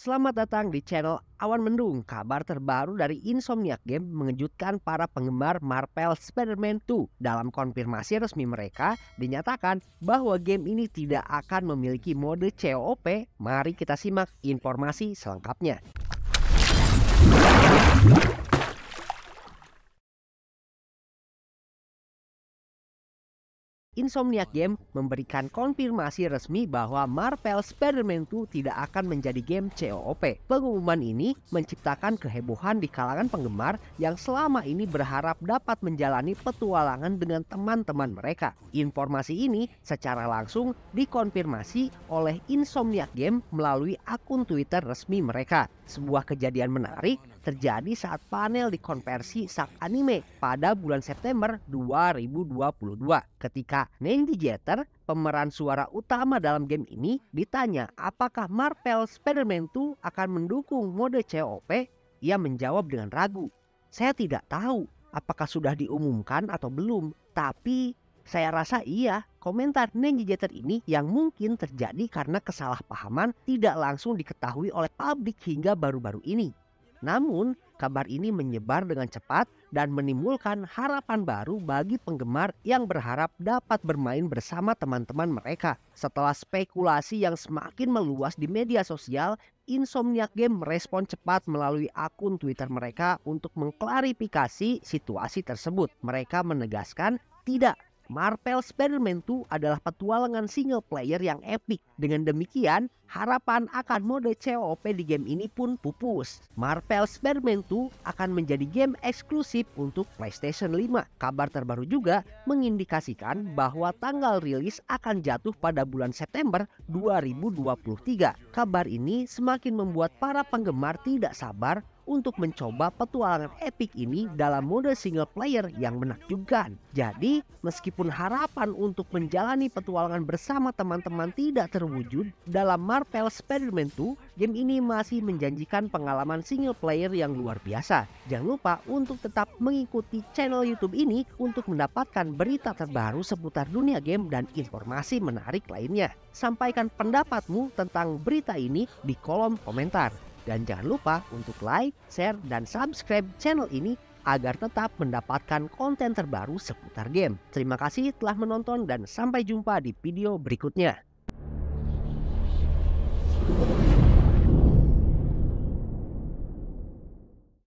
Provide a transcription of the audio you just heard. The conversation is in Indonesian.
Selamat datang di channel Awan Mendung. Kabar terbaru dari Insomniac Game mengejutkan para penggemar Marvel Spider-Man 2. Dalam konfirmasi resmi mereka, dinyatakan bahwa game ini tidak akan memiliki mode COP. Mari kita simak informasi selengkapnya. Insomniac Game memberikan konfirmasi resmi bahwa Marvel Spider-Man 2 tidak akan menjadi game COOP. Pengumuman ini menciptakan kehebohan di kalangan penggemar yang selama ini berharap dapat menjalani petualangan dengan teman-teman mereka. Informasi ini secara langsung dikonfirmasi oleh Insomniac Game melalui akun Twitter resmi mereka. Sebuah kejadian menarik terjadi saat panel dikonversi sang anime pada bulan September 2022. Ketika Jeter, pemeran suara utama dalam game ini, ditanya apakah Marvel Spider-Man 2 akan mendukung mode COP, ia menjawab dengan ragu. Saya tidak tahu apakah sudah diumumkan atau belum, tapi saya rasa iya komentar Jeter ini yang mungkin terjadi karena kesalahpahaman tidak langsung diketahui oleh publik hingga baru-baru ini. Namun, kabar ini menyebar dengan cepat dan menimbulkan harapan baru bagi penggemar yang berharap dapat bermain bersama teman-teman mereka. Setelah spekulasi yang semakin meluas di media sosial, Insomnia Game merespon cepat melalui akun Twitter mereka untuk mengklarifikasi situasi tersebut. Mereka menegaskan tidak Marvel Spider-Man 2 adalah petualangan single player yang epic. Dengan demikian, harapan akan mode COP di game ini pun pupus. Marvel Spider-Man 2 akan menjadi game eksklusif untuk PlayStation 5. Kabar terbaru juga mengindikasikan bahwa tanggal rilis akan jatuh pada bulan September 2023. Kabar ini semakin membuat para penggemar tidak sabar untuk mencoba petualangan epic ini dalam mode single player yang menakjubkan. Jadi, meskipun harapan untuk menjalani petualangan bersama teman-teman tidak terwujud, dalam Marvel Spider-Man 2, game ini masih menjanjikan pengalaman single player yang luar biasa. Jangan lupa untuk tetap mengikuti channel YouTube ini untuk mendapatkan berita terbaru seputar dunia game dan informasi menarik lainnya. Sampaikan pendapatmu tentang berita ini di kolom komentar. Dan jangan lupa untuk like, share, dan subscribe channel ini agar tetap mendapatkan konten terbaru seputar game. Terima kasih telah menonton dan sampai jumpa di video berikutnya.